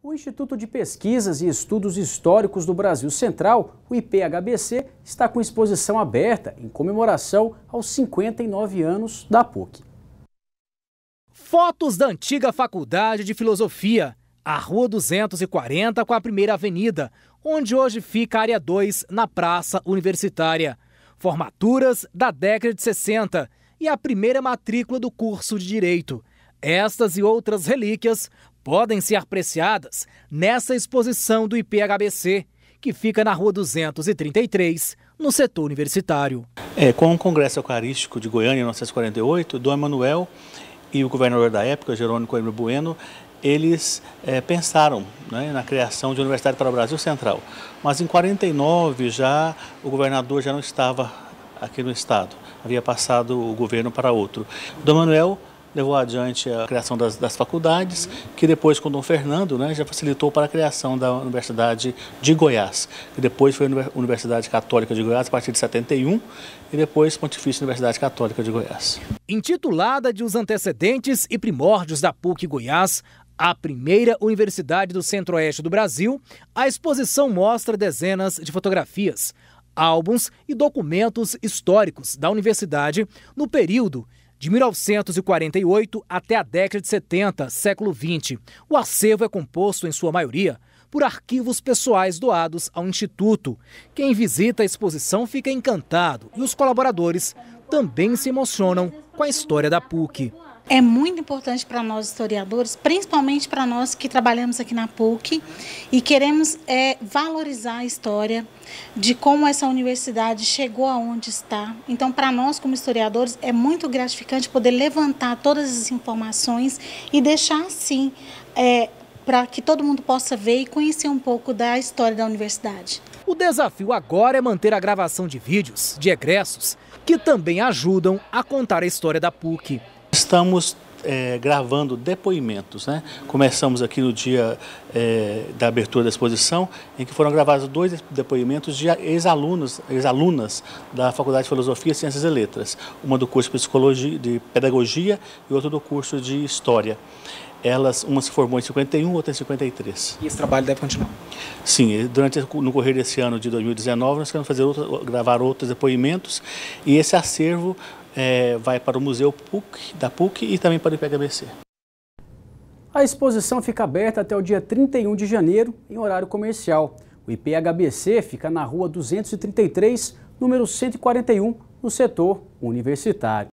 O Instituto de Pesquisas e Estudos Históricos do Brasil Central, o IPHBC, está com exposição aberta em comemoração aos 59 anos da PUC. Fotos da antiga Faculdade de Filosofia, a Rua 240 com a Primeira Avenida, onde hoje fica a Área 2, na Praça Universitária. Formaturas da década de 60 e a primeira matrícula do curso de Direito. Estas e outras relíquias podem ser apreciadas nessa exposição do IPHBC, que fica na Rua 233, no setor universitário. É, com o Congresso Eucarístico de Goiânia, em 1948, Dom Emanuel e o governador da época, Jerônimo Coimbra Bueno, eles é, pensaram né, na criação de Universidade para o Brasil Central. Mas em 49 já o governador já não estava aqui no estado, havia passado o governo para outro. Dom Manuel levou adiante a criação das, das faculdades, que depois com Dom Fernando né, já facilitou para a criação da Universidade de Goiás, e depois foi a Universidade Católica de Goiás a partir de 71 e depois Pontifícia Universidade Católica de Goiás. Intitulada de Os Antecedentes e Primórdios da PUC Goiás, a primeira universidade do centro-oeste do Brasil, a exposição mostra dezenas de fotografias, álbuns e documentos históricos da universidade no período de 1948 até a década de 70, século 20. O acervo é composto, em sua maioria, por arquivos pessoais doados ao Instituto. Quem visita a exposição fica encantado e os colaboradores também se emocionam com a história da PUC é muito importante para nós historiadores, principalmente para nós que trabalhamos aqui na PUC e queremos é, valorizar a história de como essa universidade chegou aonde está. Então, para nós como historiadores é muito gratificante poder levantar todas as informações e deixar assim é, para que todo mundo possa ver e conhecer um pouco da história da universidade. O desafio agora é manter a gravação de vídeos de egressos que também ajudam a contar a história da PUC estamos é, gravando depoimentos. Né? Começamos aqui no dia é, da abertura da exposição, em que foram gravados dois depoimentos de ex-alunos, ex-alunas da Faculdade de Filosofia, Ciências e Letras, uma do curso de, psicologia, de Pedagogia e outra do curso de História elas, uma se formou em 51, outra em 53. E esse trabalho deve continuar? Sim, durante no correr desse ano de 2019 nós queremos fazer outro, gravar outros depoimentos e esse acervo é, vai para o Museu PUC, da PUC e também para o IPHBC. A exposição fica aberta até o dia 31 de janeiro, em horário comercial. O IPHBC fica na rua 233, número 141, no setor universitário.